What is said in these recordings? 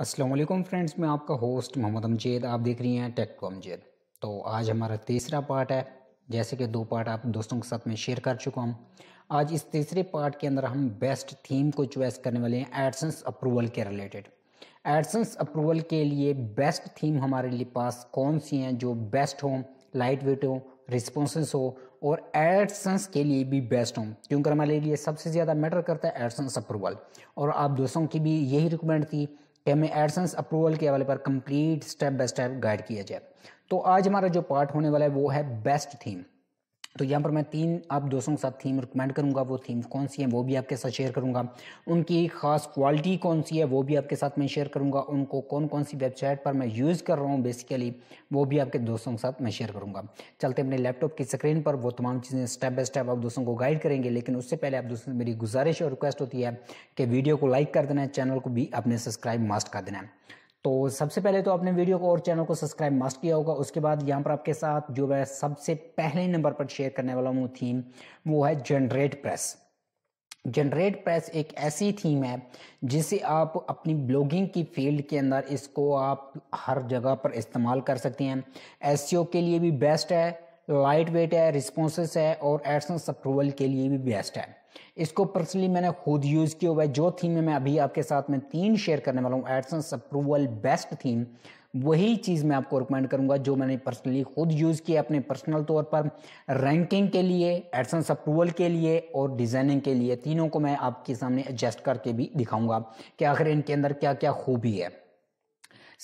Aslam friends मैं आपका host Mohammad अमजेद आप देख रही हैं टेक को अमजेद तो आज हमारा तीसरा पार्ट है जैसे कि दो पार्ट आप दोस्तों के साथ में शेयर कर चुका हूँ आज इस तीसरे पार्ट के अंदर हम बेस्ट थीम को चॉइस करने वाले हैं एडसेंस अप्रूवल के रिलेटेड एडसेंस अप्रूवल के लिए बेस्ट थीम हमारे लिए पास कौन सी हैं जो बेस्ट हों लाइट वेट हों रिस्पॉन्स हो और एडसेंस के लिए भी बेस्ट हों क्योंकि हमारे लिए सबसे ज़्यादा मैटर करता है एडसेंस अप्रूवल और आप दोस्तों की भी यही रिकमेंड थी कि हमें एडसेंस अप्रूवल के हवाले पर complete step by step guide किया जाए तो आज हमारा जो पार्ट होने वाला है वो है बेस्ट थीम तो यहाँ पर मैं तीन आप दोस्तों के साथ थीम रिकमेंड करूँगा वो थीम कौन सी है वो भी आपके साथ शेयर करूँगा उनकी ख़ास क्वालिटी कौन सी है वो भी आपके साथ मैं शेयर करूँगा उनको कौन कौन सी वेबसाइट पर मैं यूज़ कर रहा हूँ बेसिकली वो भी आपके दोस्तों के साथ मैं शेयर करूँगा चलते अपने लैपटॉप की स्क्रीन पर वो तमाम चीज़ें स्टेप बाय स्टेप आप दोस्तों को गाइड करेंगे लेकिन उससे पहले आप दोस्तों से मेरी गुजारिश और रिक्वेस्ट होती है कि वीडियो को लाइक कर देना है चैनल को भी अपने सब्सक्राइब मास्ट कर देना है तो सबसे पहले तो आपने वीडियो को और चैनल को सब्सक्राइब मस्ट किया होगा उसके बाद यहाँ पर आपके साथ जो मैं सबसे पहले नंबर पर शेयर करने वाला हूँ थीम वो है जनरेट प्रेस जनरेट प्रेस एक ऐसी थीम है जिसे आप अपनी ब्लॉगिंग की फील्ड के अंदर इसको आप हर जगह पर इस्तेमाल कर सकते हैं एस e के लिए भी बेस्ट है लाइट वेट है रिस्पॉन्स है और एडसन अप्रूवल के लिए भी बेस्ट है इसको पर्सनली मैंने खुद यूज़ किया हुआ है जो थीम मैं अभी आपके साथ में तीन शेयर करने वाला हूँ एडसन अप्रूवल बेस्ट थीम वही चीज़ मैं आपको रिकमेंड करूंगा जो मैंने पर्सनली खुद यूज़ किया अपने पर्सनल तौर पर रैंकिंग के लिए एडसन अप्रूवल के लिए और डिज़ाइनिंग के लिए तीनों को मैं आपके सामने एडजस्ट करके भी दिखाऊंगा कि आखिर इनके अंदर क्या क्या खूबी है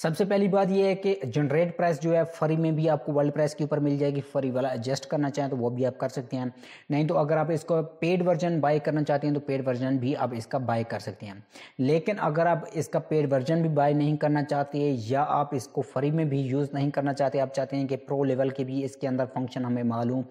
सबसे पहली बात यह है कि जनरेट प्राइस जो है फरी में भी आपको वर्ल्ड प्राइस के ऊपर मिल जाएगी फरी वाला एडजस्ट करना चाहें तो वो भी आप कर सकते हैं नहीं तो अगर आप इसको पेड वर्जन बाय करना चाहते हैं तो पेड वर्जन भी आप इसका बाय कर सकते हैं लेकिन अगर आप इसका पेड वर्जन भी बाय नहीं करना चाहते या आप इसको फ्री में भी यूज़ नहीं करना चाहते आप चाहते हैं कि प्रो लेवल के भी इसके अंदर फंक्शन हमें मालूम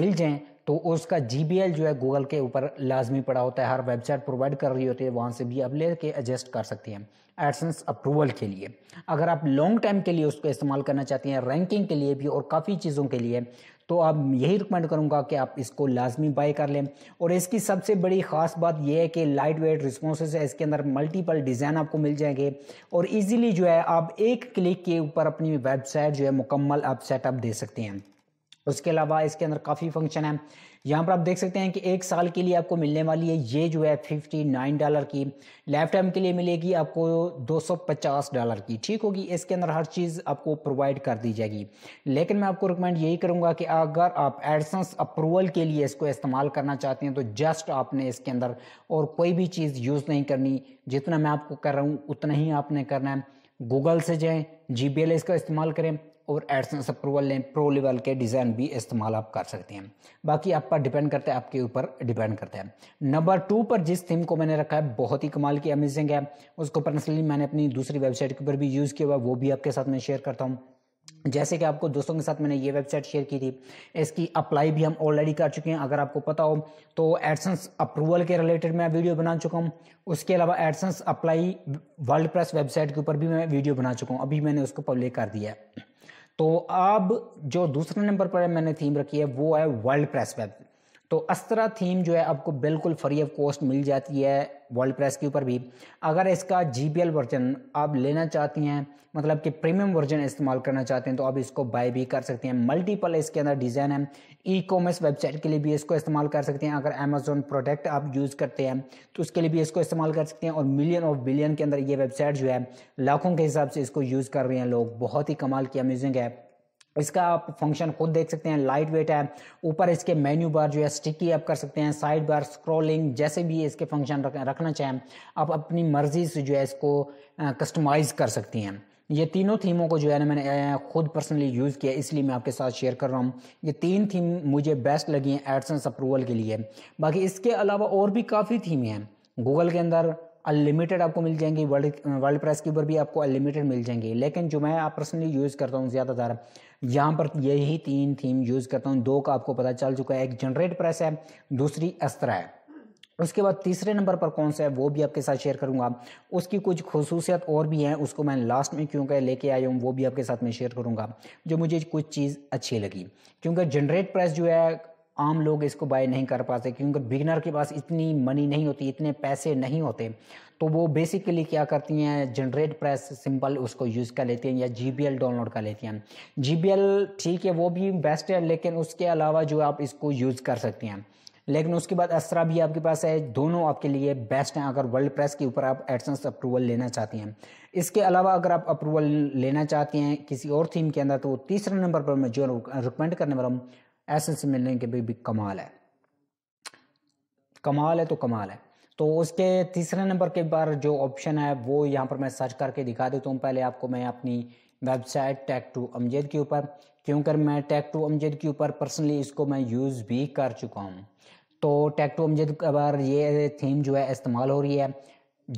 मिल जाएँ तो उसका जी जो है गूगल के ऊपर लाजमी पड़ा होता है हर वेबसाइट प्रोवाइड कर रही होती है वहाँ से भी आप ले के एडजस्ट कर सकते हैं एडसेंस अप्रूवल के लिए अगर आप लॉन्ग टाइम के लिए उसको इस्तेमाल करना चाहते हैं रैंकिंग के लिए भी और काफ़ी चीज़ों के लिए तो आप यही रिकमेंड करूँगा कि आप इसको लाजमी बाय कर लें और इसकी सबसे बड़ी ख़ास बात यह है कि लाइट वेट रिस्पॉन्स है इसके अंदर मल्टीपल डिज़ाइन आपको मिल जाएंगे और ईज़िली जो है आप एक क्लिक के ऊपर अपनी वेबसाइट जो है मुकम्मल आप सेटअप दे सकते हैं उसके अलावा इसके अंदर काफ़ी फंक्शन है यहाँ पर आप देख सकते हैं कि एक साल के लिए आपको मिलने वाली है ये जो है फिफ्टी नाइन डॉलर की लाइफ टाइम के लिए मिलेगी आपको दो सौ पचास डॉलर की ठीक होगी इसके अंदर हर चीज़ आपको प्रोवाइड कर दी जाएगी लेकिन मैं आपको रिकमेंड यही करूँगा कि अगर आप एडसन्स अप्रूवल के लिए इसको इस्तेमाल करना चाहते हैं तो जस्ट आपने इसके अंदर और कोई भी चीज़ यूज़ नहीं करनी जितना मैं आपको कर रहा हूँ उतना ही आपने करना है गूगल से जाएँ जी इसका इस्तेमाल करें और एडसेंस अप्रूवल लें प्रो लेवल के डिज़ाइन भी इस्तेमाल आप कर सकते हैं बाकी आप पर डिपेंड करता है आपके ऊपर डिपेंड करता है नंबर टू पर जिस थीम को मैंने रखा है बहुत ही कमाल की अमेजिंग है उसको पर्सनली मैंने अपनी दूसरी वेबसाइट के ऊपर भी यूज़ किया हुआ वो भी आपके साथ मैं शेयर करता हूँ जैसे कि आपको दोस्तों के साथ मैंने ये वेबसाइट शेयर की थी इसकी अप्लाई भी हम ऑलरेडी कर चुके हैं अगर आपको पता हो तो एडसेंस अप्रूवल के रिलेटेड मैं वीडियो बना चुका हूँ उसके अलावा AdSense apply WordPress website के ऊपर भी मैं वीडियो बना चुका हूँ अभी मैंने उसको पब्लिक कर दिया है तो अब जो दूसरे नंबर पर मैंने थीम रखी है वो है वर्ल्ड प्रेस वेब तो अस्त्रा थीम जो है आपको बिल्कुल फ्री ऑफ कॉस्ट मिल जाती है वर्ल्ड प्रेस के ऊपर भी अगर इसका जी वर्जन आप लेना चाहती हैं मतलब कि प्रीमियम वर्जन इस्तेमाल करना चाहते हैं तो आप इसको बाय भी कर सकते हैं मल्टीपल इसके अंदर डिज़ाइन है ई कॉमर्स वेबसाइट के लिए भी इसको इस्तेमाल कर सकते हैं अगर अमेजोन प्रोडक्ट आप यूज़ करते हैं तो उसके लिए भी इसको इस्तेमाल कर सकते हैं और मिलियन ऑफ़ बिलियन के अंदर ये वेबसाइट जो है लाखों के हिसाब से इसको यूज़ कर रहे हैं लोग बहुत ही कमाल की अम्यूजिंग है इसका आप फंक्शन खुद देख सकते हैं लाइट वेट है ऊपर इसके मेन्यू बार जो है स्टिकी आप कर सकते हैं साइड बार स्क्रॉलिंग जैसे भी इसके फंक्शन रख, रखना चाहें आप अपनी मर्जी से जो है इसको कस्टमाइज़ कर सकती हैं ये तीनों थीमों को जो है ना मैंने खुद पर्सनली यूज़ किया इसलिए मैं आपके साथ शेयर कर रहा हूँ ये तीन थीम मुझे बेस्ट लगी हैं एडसेंस अप्रूवल के लिए बाकी इसके अलावा और भी काफ़ी थीमें हैं गूगल के अंदर अनलिमिटेड आपको मिल जाएंगी वर्ल्ड वर्ल्ड प्राइस के ऊपर भी आपको अनलिमिटेड मिल जाएंगे लेकिन जो मैं आप पर्सनली यूज़ करता हूँ ज़्यादातर यहाँ पर यही तीन थीम यूज़ करता हूँ दो का आपको पता चल चुका है एक जनरेट प्रेस है दूसरी अस्त्र है उसके बाद तीसरे नंबर पर कौन सा है वो भी आपके साथ शेयर करूंगा उसकी कुछ खसूसियत और भी हैं उसको मैं लास्ट में क्यों कह लेके आया हूँ वो भी आपके साथ मैं शेयर करूंगा जो मुझे कुछ चीज़ अच्छी लगी क्योंकि जनरेट प्रेस जो है आम लोग इसको बाय नहीं कर पाते क्योंकि बिगनर के पास इतनी मनी नहीं होती इतने पैसे नहीं होते तो वो बेसिकली क्या करती हैं जनरेट प्रेस सिंपल उसको यूज़ कर लेती हैं या जी डाउनलोड कर लेती हैं जी ठीक है वो भी बेस्ट है लेकिन उसके अलावा जो आप इसको यूज़ कर सकती हैं लेकिन उसके बाद असरा भी आपके पास है दोनों आपके लिए बेस्ट हैं अगर वर्ल्ड प्रेस के ऊपर आप एडसेंस अप्रूवल लेना चाहती हैं इसके अलावा अगर आप अप्रूवल लेना चाहती हैं किसी और थीम के अंदर तो तीसरे नंबर पर मैं जो रिकमेंड करने वाला हूँ से मिलने के भी, भी कमाल है कमाल है तो कमाल है तो उसके तीसरे नंबर के बार जो ऑप्शन है वो यहाँ पर मैं सर्च करके दिखा देता हूँ पहले आपको मैं अपनी वेबसाइट टैक टू अमजेद के ऊपर क्योंकि मैं टैक टू अमजेद के ऊपर पर्सनली इसको मैं यूज़ भी कर चुका हूँ तो टैक टू अमजेद के बार ये थीम जो है इस्तेमाल हो रही है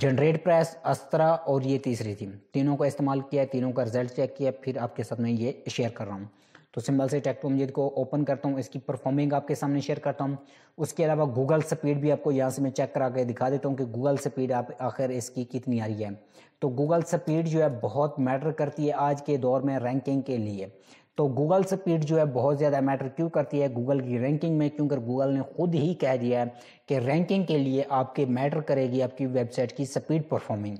जनरेट प्रेस अस्त्रा और ये तीसरी थीम तीनों का इस्तेमाल किया तीनों का रिजल्ट चेक किया फिर आपके साथ में ये शेयर कर रहा हूँ तो सिंबल से मजीद को ओपन करता हूँ इसकी परफॉर्मिंग आपके सामने शेयर करता हूँ उसके अलावा गूगल स्पीड भी आपको यहाँ से मैं चेक करा के दिखा देता हूँ कि गूगल स्पीड आप आखिर इसकी कितनी आ रही है तो गूगल स्पीड जो है बहुत मैटर करती है आज के दौर में रैंकिंग के लिए तो गूगल स्पीड जो है बहुत ज़्यादा मैटर क्यों करती है गूगल की रैंकिंग में क्योंकि गूगल ने खुद ही कह दिया है कि रैंकिंग के लिए आपके मैटर करेगी आपकी वेबसाइट की स्पीड परफॉर्मिंग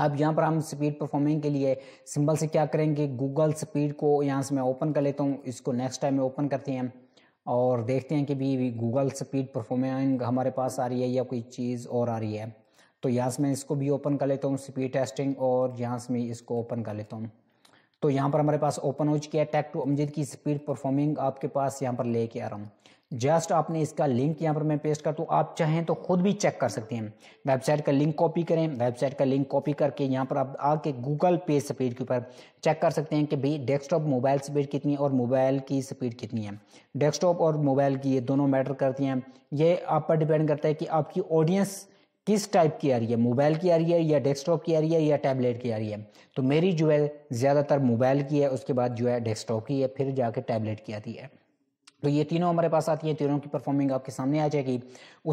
अब यहाँ पर हम स्पीड परफॉर्मिंग के लिए सिंबल से क्या करेंगे गूगल स्पीड को यहाँ से मैं ओपन कर लेता हूँ इसको नेक्स्ट टाइम में ओपन करते हैं और देखते हैं कि भी गूगल स्पीड परफॉर्मिंग हमारे पास आ रही है या कोई चीज़ और आ रही है तो यहाँ से मैं इसको भी ओपन कर लेता हूँ स्पीड टेस्टिंग और यहाँ से मैं इसको ओपन कर लेता हूँ तो यहाँ पर हमारे पास ओपन हो चुकी है टैक टू अमजिद की स्पीड परफॉर्मिंग आपके पास यहाँ पर लेके आ रहा हूँ जस्ट आपने इसका लिंक यहाँ पर मैं पेस्ट कर दूँ आप चाहें तो खुद भी चेक कर सकते हैं वेबसाइट का लिंक कॉपी करें वेबसाइट का लिंक कॉपी करके यहाँ पर आप आके गूगल पे स्पीड के ऊपर चेक कर सकते हैं कि भाई डेस्कटॉप मोबाइल स्पीड कितनी है और मोबाइल की स्पीड कितनी है डेस्कटॉप और मोबाइल की ये दोनों मैटर करती हैं ये आप पर डिपेंड करता है कि आपकी ऑडियंस किस टाइप की आ रही है मोबाइल की आ रही है या डेस्कटॉप की आ रही है या टैबलेट की आ रही है तो मेरी जो है ज़्यादातर मोबाइल की है उसके बाद जो है डेस्कटॉप की है फिर जाके टैबलेट की आती है तो ये तीनों हमारे पास आती है तीनों की परफॉर्मिंग आपके सामने आ जाएगी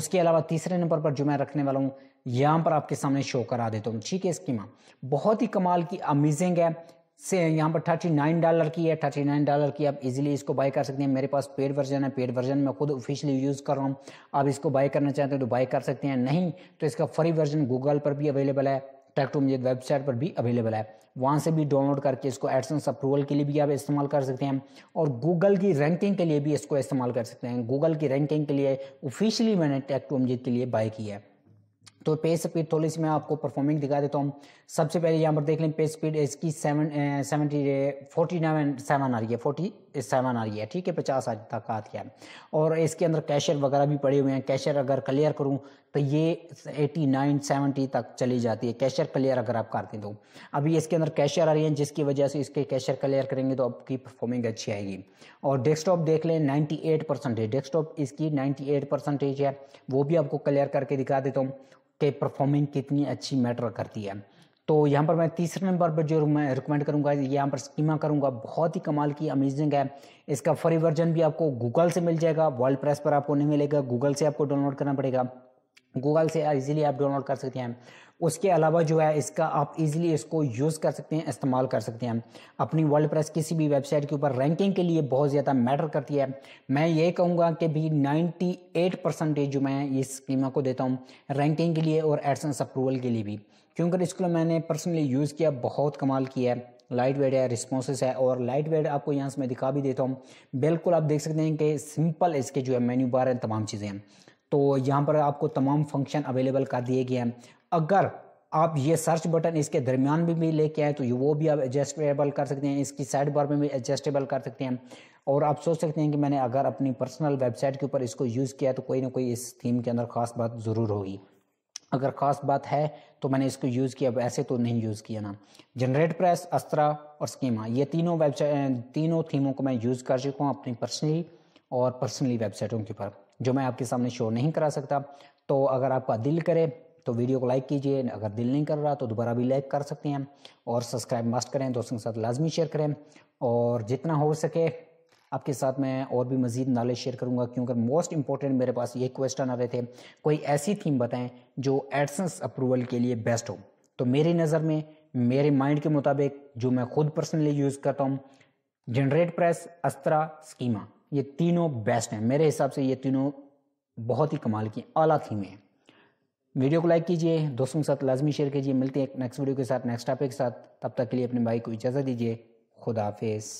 उसके अलावा तीसरे नंबर पर जो मैं रखने वाला हूँ यहाँ पर आपके सामने शो करा देता हूँ ठीक है स्कीमा बहुत ही कमाल की अमेजिंग है से यहाँ पर थर्टी नाइन डॉलर की है थर्टी नाइन डॉलर की आप इजीली इसको बाय कर सकते हैं मेरे पास पेड वर्जन है पेड वर्जन मैं खुद ऑफिशियली यूज़ कर रहा हूँ आप इसको बाय करना चाहते हो तो बाय कर सकते हैं नहीं तो इसका फ्री वर्जन गूगल पर भी अवेलेबल है ट्रैक्टूम तो ये वेबसाइट पर भी अवेलेबल है वहाँ से भी डाउनलोड करके इसको एडसेंस अप्रूवल के लिए भी आप इस्तेमाल कर सकते हैं और गूगल की रैंकिंग के लिए भी इसको इस्तेमाल कर सकते हैं गूगल की रैंकिंग के लिए ऑफिशियली मैंने टैक्टू अमजीत के लिए बाय की है तो पे स्पीड थोड़ी सी मैं आपको परफॉर्मिंग दिखा देता हूँ सबसे पहले यहाँ पर देख लें पे स्पीड इसकी seven seventy forty nine seven आ रही है फोर्टी सामान आ रही है ठीक है पचास आज तक आ गया और इसके अंदर कैशर वगैरह भी पड़े हुए हैं कैशर अगर क्लियर करूँ तो ये एटी नाइन सेवेंटी तक चली जाती है कैशर क्लियर अगर आप करते तो अभी इसके अंदर कैशर आ रही है जिसकी वजह से इसके कैशर क्लियर करेंगे तो आपकी परफॉर्मिंग अच्छी आएगी और डेस्कटॉप देख लें नाइन्टी एट परसेंटेज डेस्कटॉप इसकी नाइन्टी एट परसेंटेज है वो भी आपको क्लियर करके दिखा देता हूँ कि परफॉर्मिंग कितनी अच्छी मैटर करती है तो यहाँ पर मैं तीसरे नंबर पर जो मैं रिकमेंड करूँगा यहाँ पर स्कीमा करूँगा बहुत ही कमाल की अमेजिंग है इसका फ्री वर्जन भी आपको गूगल से मिल जाएगा वर्ल्ड प्रेस पर आपको नहीं मिलेगा गूगल से आपको डाउनलोड करना पड़ेगा गूगल से इजीली आप डाउनलोड कर सकते हैं उसके अलावा जो है इसका आप इजीली इसको यूज़ कर सकते हैं इस्तेमाल कर सकते हैं अपनी वर्ल्ड प्रेस किसी भी वेबसाइट के ऊपर रैंकिंग के लिए बहुत ज़्यादा मैटर करती है मैं ये कहूँगा कि भी 98 परसेंटेज जो मैं इस स्कीमा को देता हूँ रैंकिंग के लिए और एडसेंस अप्रूवल के लिए भी क्योंकि इसको मैंने पर्सनली यूज़ किया बहुत कमाल किया है लाइट वेट है रिस्पॉन्स है और लाइट वेट आपको यहाँ से मैं दिखा भी देता हूँ बिल्कुल आप देख सकते हैं कि सिंपल इसके जो है मेन्यू बार हैं तमाम चीज़ें हैं तो यहाँ पर आपको तमाम फंक्शन अवेलेबल कर दिए गए हैं अगर आप ये सर्च बटन इसके दरमियान भी, भी लेके आए तो वो भी आप एडजस्टेबल कर सकते हैं इसकी साइड बार में भी एडजस्टेबल कर सकते हैं और आप सोच सकते हैं कि मैंने अगर अपनी पर्सनल वेबसाइट के ऊपर इसको यूज़ किया तो कोई ना कोई इस थीम के अंदर खास बात ज़रूर होगी अगर ख़ास बात है तो मैंने इसको यूज़ किया वैसे तो नहीं यूज़ किया ना जनरेट प्रेस अस्त्रा और स्कीमा ये तीनों वेबसाइट तीनों थीमों को मैं यूज़ कर चुका हूँ अपनी पर्सनली और पर्सनली वेबसाइटों के ऊपर जो मैं आपके सामने शो नहीं करा सकता तो अगर आपका दिल करे तो वीडियो को लाइक कीजिए अगर दिल नहीं कर रहा तो दोबारा भी लाइक कर सकते हैं और सब्सक्राइब मस्ट करें दोस्तों के साथ लाजमी शेयर करें और जितना हो सके आपके साथ मैं और भी मज़ीद नॉलेज शेयर करूँगा क्योंकि मोस्ट इंपॉर्टेंट मेरे पास ये क्वेश्चन आ रहे थे कोई ऐसी थीम बताएं जो एडसेंस अप्रूवल के लिए बेस्ट हो तो मेरी नज़र में मेरे माइंड के मुताबिक जो मैं खुद पर्सनली यूज़ करता हूँ जनरेट प्रेस अस्त्रा स्कीमा ये तीनों बेस्ट हैं मेरे हिसाब से ये तीनों बहुत ही कमाल की आला थीमें हैं वीडियो को लाइक कीजिए दोस्तों के साथ लाजमी शेयर कीजिए मिलते हैं नेक्स्ट वीडियो के साथ नेक्स्ट टॉपिक के साथ तब तक के लिए अपने भाई को इजाज़त दीजिए खुदाफेज़